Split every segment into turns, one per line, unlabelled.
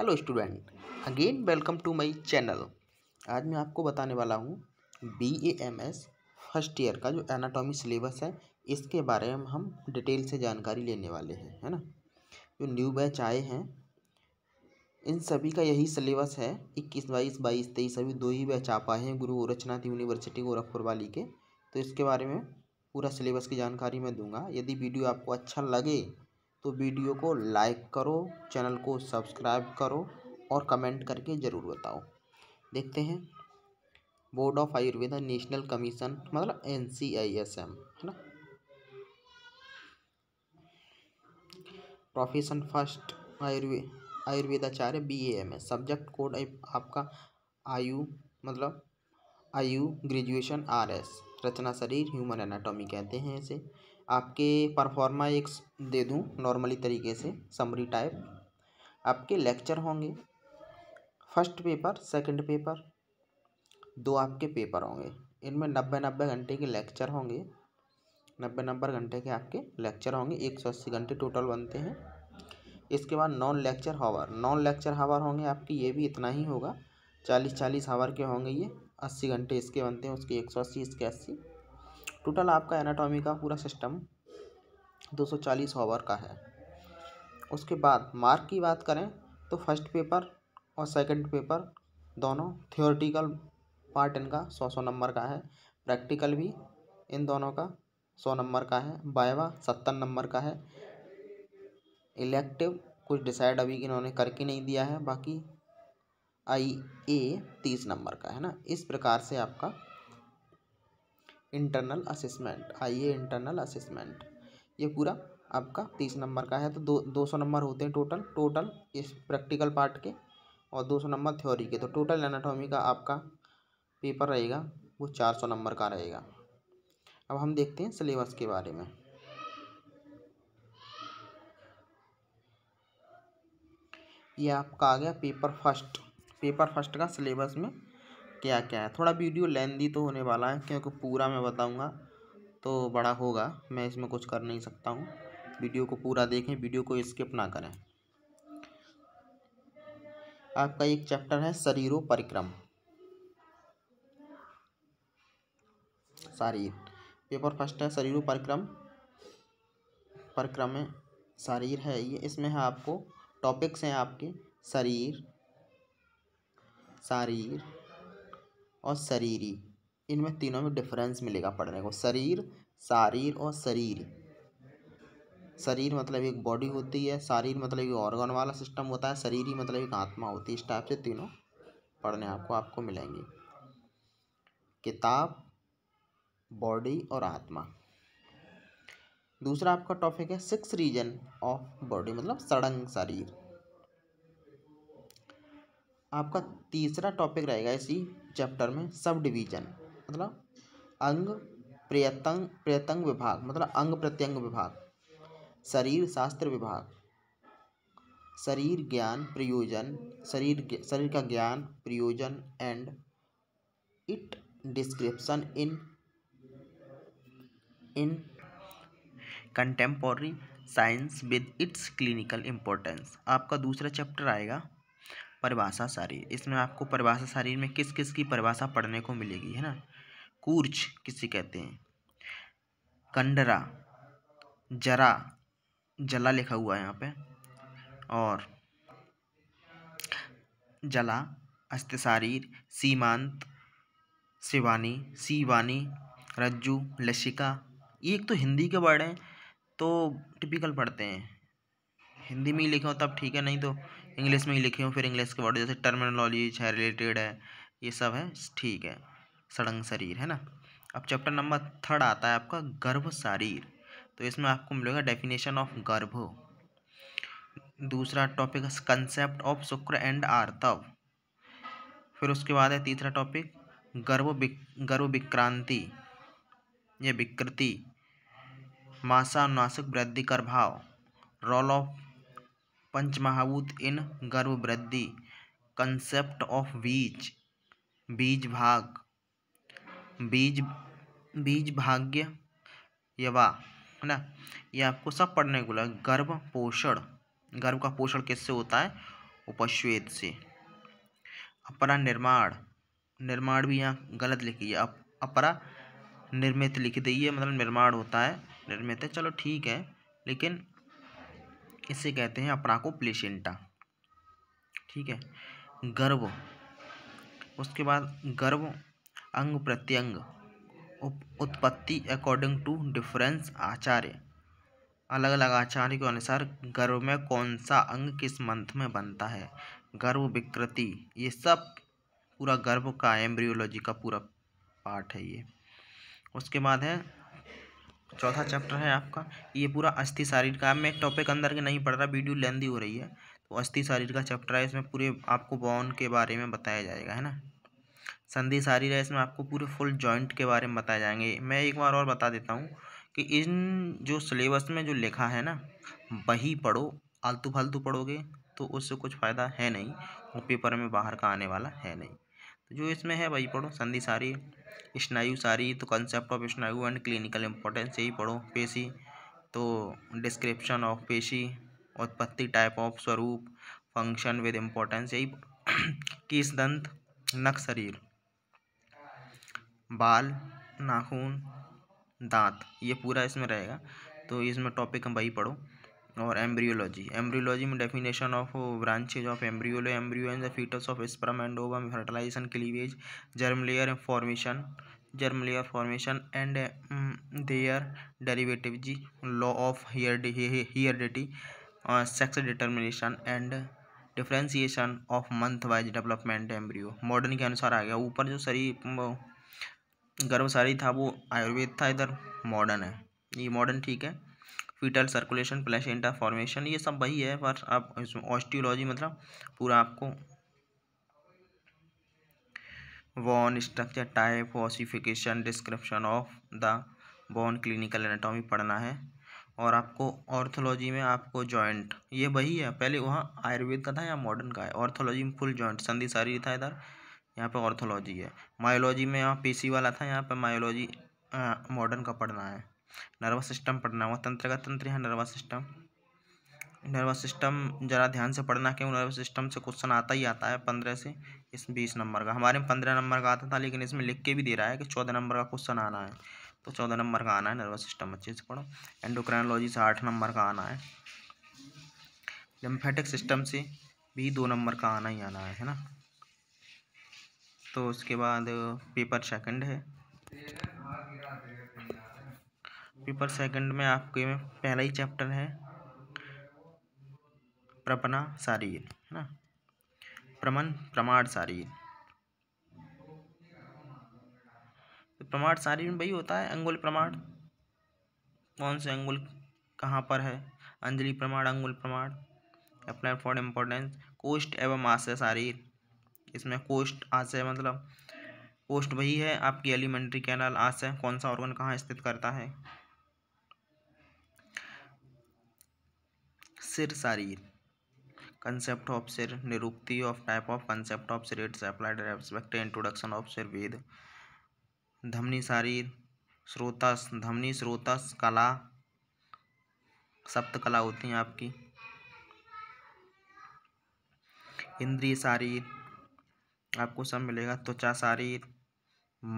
hello student again welcome to my channel आज मैं आपको बताने वाला हूँ B A M S first year का जो एनाटॉमी सिलेबस है इसके बारे में हम डिटेल से जानकारी लेने वाले हैं है ना जो न्यू बैच आए हैं इन सभी का यही सिलेबस है इक्कीस बाईस बाईस तेईस अभी दो ही बैच आ पाए हैं गुरु गोरक्षनाथ यूनिवर्सिटी गोरखपुर वाली के तो इसके बारे में पूरा सिलेबस की जानकारी मैं दूंगा यदि वीडियो आपको अच्छा लगे तो वीडियो को लाइक करो चैनल को सब्सक्राइब करो और कमेंट करके ज़रूर बताओ देखते हैं board of Ayurveda national commission मतलब N C I S M है ना प्रोफेशन फर्स्ट आयुर्वे Ayurvedacharya B A M S subject code आपका आयु मतलब आयु ग्रेजुएशन आर एस रचना शरीर ह्यूमन एनाटॉमी कहते हैं इसे आपके परफॉर्मा एक दे दूँ नॉर्मली तरीके से समरी टाइप आपके लेक्चर होंगे फर्स्ट पेपर सेकंड पेपर दो आपके पेपर होंगे इनमें नब्बे नब्बे घंटे के लेक्चर होंगे नब्बे नब्बे घंटे के आपके लेक्चर होंगे एक सौ अस्सी घंटे टोटल बनते हैं इसके बाद non lecture hour non lecture hour होंगे आपके ये भी इतना ही होगा चालीस चालीस हावर के होंगे ये अस्सी घंटे इसके बनते हैं उसके एक सौ अस्सी इसके अस्सी टोटल आपका एनाटॉमी का पूरा सिस्टम 240 ओवर का है उसके बाद मार्क की बात करें तो फर्स्ट पेपर और सेकंड पेपर दोनों थियोरटिकल पार्ट इनका सौ सौ नंबर का है प्रैक्टिकल भी इन दोनों का सौ नंबर का है बायवा सत्तर नंबर का है इलेक्टिव कुछ डिसाइड अभी इन्होंने करके नहीं दिया है बाकी आई ए तीस नंबर का है ना इस प्रकार से आपका इंटरनल असेसमेंट आइए इंटरनल असेसमेंट ये पूरा आपका तीस नंबर का है तो दो दो सौ नंबर होते हैं टोटल टोटल इस प्रैक्टिकल पार्ट के और दो सौ नंबर थ्योरी के तो टोटल एनाटॉमी का आपका पेपर रहेगा वो चार सौ नंबर का रहेगा अब हम देखते हैं सिलेबस के बारे में ये आपका आ गया पेपर फर्स्ट पेपर फर्स्ट का सिलेबस में क्या क्या है थोड़ा वीडियो लेंदी तो होने वाला है क्योंकि पूरा मैं बताऊँगा तो बड़ा होगा मैं इसमें कुछ कर नहीं सकता हूँ वीडियो को पूरा देखें वीडियो को स्किप ना करें आपका एक चैप्टर है शरीरों परिक्रम शरीर पेपर फर्स्ट है शरीरो परिक्रम परिक्रम शरीर है ये इसमें है आपको टॉपिक्स हैं आपके शरीर शरीर और शरीरी इनमें तीनों में डिफरेंस मिलेगा पढ़ने को शरीर शारीर और शरीर शरीर मतलब एक बॉडी होती है शारीर मतलब एक ऑर्गन वाला सिस्टम होता है शरीर ही मतलब एक आत्मा होती है इस टाइप से तीनों पढ़ने आपको आपको मिलेंगे किताब बॉडी और आत्मा दूसरा आपका टॉपिक है सिक्स रीजन ऑफ बॉडी मतलब सड़ंग शरीर आपका तीसरा टॉपिक रहेगा इसी चैप्टर में सब डिवीजन मतलब अंग प्रत्यंग प्रत्यंग विभाग मतलब अंग प्रत्यंग विभाग शरीर शास्त्र विभाग शरीर ज्ञान प्रयोजन शरीर शरीर का ज्ञान प्रयोजन and it description in in contemporary science with its clinical importance आपका दूसरा चैप्टर आएगा परिभाषा शारीर इसमें आपको परिभाषा शारीर में किस किस की परिभाषा पढ़ने को मिलेगी है ना कूर्च किसे कहते हैं कंडरा जरा जला लिखा हुआ है यहाँ पे और जला शारीर सीमांत शिवानी सीवानी रज्जू लशिका ये एक तो हिंदी के वर्ड हैं तो टिपिकल पढ़ते हैं हिंदी में ही लिखा हो तब ठीक है नहीं तो इंग्लिश में ही लिखी हूँ फिर इंग्लिश के वर्ड जैसे टर्मिनोलॉजी है रिलेटेड है ये सब है ठीक है सड़ंग शरीर है ना अब चैप्टर नंबर थर्ड आता है आपका गर्भ शरीर तो इसमें आपको मिलेगा डेफिनेशन ऑफ गर्भ दूसरा टॉपिक कंसेप्ट ऑफ शुक्र एंड आर्तव फिर उसके बाद है तीसरा टॉपिक गर्भ गर्भ विक्रांति या विकृति मासानुनासिक वृद्धि कर भाव रोल ऑफ पंचमहाभूत इन गर्भवृद्धि कंसेप्ट ऑफ बीज बीज भाग बीज बीज भाग्य यवा है ना ये आपको सब पढ़ने को लगा गर्भ पोषण गर्भ का पोषण किससे होता है उपश्वेद से अपरा निर्माण निर्माण भी यहाँ गलत लिखी है अपरा निर्मित लिख दी है मतलब निर्माण होता है निर्मित है चलो ठीक है लेकिन इसे कहते हैं अपना को प्लेसेंटा ठीक है गर्भ उसके बाद गर्भ अंग प्रत्यंग उत्पत्ति अकॉर्डिंग टू डिफरेंस आचार्य अलग अलग आचार्य के अनुसार गर्भ में कौन सा अंग किस मंथ में बनता है गर्भ विकृति ये सब पूरा गर्भ का एम्ब्रियोलॉजी का पूरा पार्ट है ये उसके बाद है चौथा चैप्टर है आपका ये पूरा अस्थि शारीर का मैं टॉपिक अंदर के नहीं पढ़ रहा वीडियो लेंदी हो रही है तो अस्थि शारीर का चैप्टर है इसमें पूरे आपको बॉन के बारे में बताया जाएगा है ना संधि शारीर है इसमें आपको पूरे फुल जॉइंट के बारे में बताए जाएंगे मैं एक बार और बता देता हूँ कि इन जो सिलेबस में जो लिखा है ना वही पढ़ो आलतू फालतू पढ़ोगे तो उससे कुछ फ़ायदा है नहीं वो पेपर में बाहर का आने वाला है नहीं तो जो इसमें है वही पढ़ो संधि सारी स्नायु सारी तो कंसेप्ट ऑफ स्नायु एंड क्लिनिकल इंपॉर्टेंस यही पढ़ो पेशी तो डिस्क्रिप्शन ऑफ पेशी उत्पत्ति टाइप ऑफ स्वरूप फंक्शन विद इम्पोर्टेंस यही किस दंत नक शरीर बाल नाखून दांत ये पूरा इसमें रहेगा तो इसमें टॉपिक हम वही पढ़ो और एम्ब्रियोलॉजी एम्ब्रियोलॉजी में डेफिनेशन ऑफ ब्रांचेज ऑफ एम्ब्रियोलो embryo and the foetus of sperm and ovum fertilisation cleavage germ layer formation germ layer formation and their derivative जी law of heredity sex determination and differentiation of month wise development embryo modern के अनुसार आ गया ऊपर जो शरीर गर्भसारी था वो आयुर्वेद था इधर मॉडर्न है ये मॉडर्न ठीक है फीटल सर्कुलेशन प्लेसेंटा फॉर्मेशन ये सब वही है पर आप इसमें ऑस्टियोलॉजी मतलब पूरा आपको bone structure type ossification description of the bone clinical anatomy पढ़ना है और आपको ऑर्थोलॉजी में आपको जॉइंट ये वही है पहले वहाँ आयुर्वेद का था या मॉडर्न का है ऑर्थोलॉजी में फुल जॉइंट संधि सारी था इधर यहाँ पे ऑर्थोलॉजी है मायोलॉजी में यहाँ पेशी वाला था यहाँ पे मायोलॉजी मॉडर्न का पढ़ना है नर्वस सिस्टम पढ़ना हुआ तंत्र का तंत्र है नर्वस सिस्टम नर्वस सिस्टम ज़रा ध्यान से पढ़ना क्यों नर्वस सिस्टम से क्वेश्चन आता ही आता है पंद्रह से इस बीस नंबर का हमारे में पंद्रह नंबर का आता था लेकिन इसमें लिख के भी दे रहा है कि चौदह नंबर का क्वेश्चन आना है तो चौदह नंबर का आना है नर्वस सिस्टम अच्छे से पढ़ो एंडोक्राइनोलॉजी से आठ नंबर का आना है लिम्फेटिक सिस्टम से भी दो नंबर का आना ही आना है है ना तो उसके बाद पेपर सेकेंड है पेपर सेकंड में आपके में पहला ही चैप्टर है प्रपना शारीर है ना प्रमन प्रमाण शारीर तो प्रमाण शारीर में वही होता है अंगुल प्रमाण कौन से अंगुल कहाँ पर है अंजलि प्रमाण अंगुल प्रमाण अप्लाई फॉर इम्पोर्टेंस कोष्ट एवं आशय शारीर इसमें कोष्ट आशय मतलब कोष्ट वही है आपकी एलिमेंट्री कैनाल आशय कौन सा ऑर्गन कहाँ स्थित करता है सिर सारीर कंसेप्ट ऑफ सिर निरुक्ति of type of concept of सिर its applied respect introduction of सिर वेद धमनी शारीर स्रोतस धमनी स्रोतस कला सप्त कला होती हैं आपकी इंद्रिय शारीर आपको सब मिलेगा त्वचा शारीर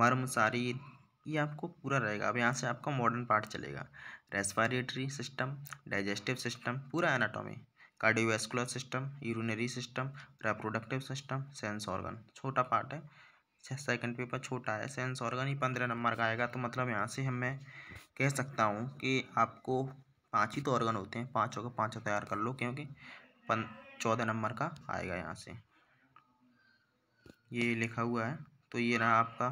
मर्म शारीर ये आपको पूरा रहेगा अब यहाँ से आपका मॉडर्न पार्ट चलेगा रेस्पारेटरी सिस्टम डाइजेस्टिव सिस्टम पूरा anatomy cardiovascular system urinary system reproductive system sense organ छोटा पार्ट है सेकंड पेपर छोटा है सेंस ऑर्गन ही पंद्रह नंबर का आएगा तो मतलब यहाँ से हम मैं कह सकता हूँ कि आपको पाँच ही तो ऑर्गन होते हैं पाँचों का पाँचों तैयार कर लो क्योंकि पन चौदह नंबर का आएगा यहाँ से ये लिखा हुआ है तो ये रहा आपका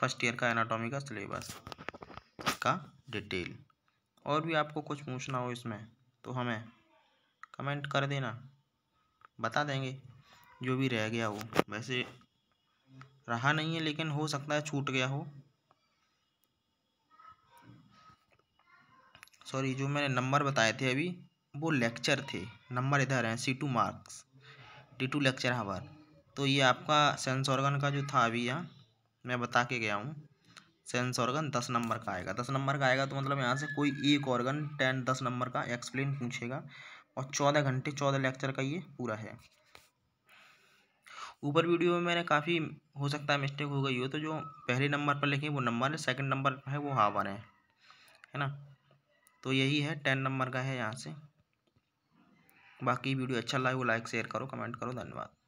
फर्स्ट ईयर का एनाटॉमी का सिलेबस का डिटेल और भी आपको कुछ पूछना हो इसमें तो हमें कमेंट कर देना बता देंगे जो भी रह गया हो वैसे रहा नहीं है लेकिन हो सकता है छूट गया हो सॉरी जो मैंने नंबर बताए थे अभी वो लेक्चर थे नंबर इधर हैं C two marks D two lecture hour तो ये आपका सेंस ऑर्गन का जो था अभी यहाँ मैं बता के गया हूँ सेंस ऑर्गन दस नंबर का आएगा दस नंबर का आएगा तो मतलब यहाँ से कोई एक ऑर्गन टेन दस नंबर का एक्सप्लेन पूछेगा और चौदह घंटे चौदह लेक्चर का ये पूरा है ऊपर वीडियो में मैंने काफ़ी हो सकता है मिस्टेक हो गई हो तो जो पहले नंबर पर लिखे वो नंबर है सेकंड नंबर पर है वो हावर है है ना तो यही है टेन नंबर का है यहाँ से बाकी वीडियो अच्छा लगे वो लाइक शेयर करो कमेंट करो धन्यवाद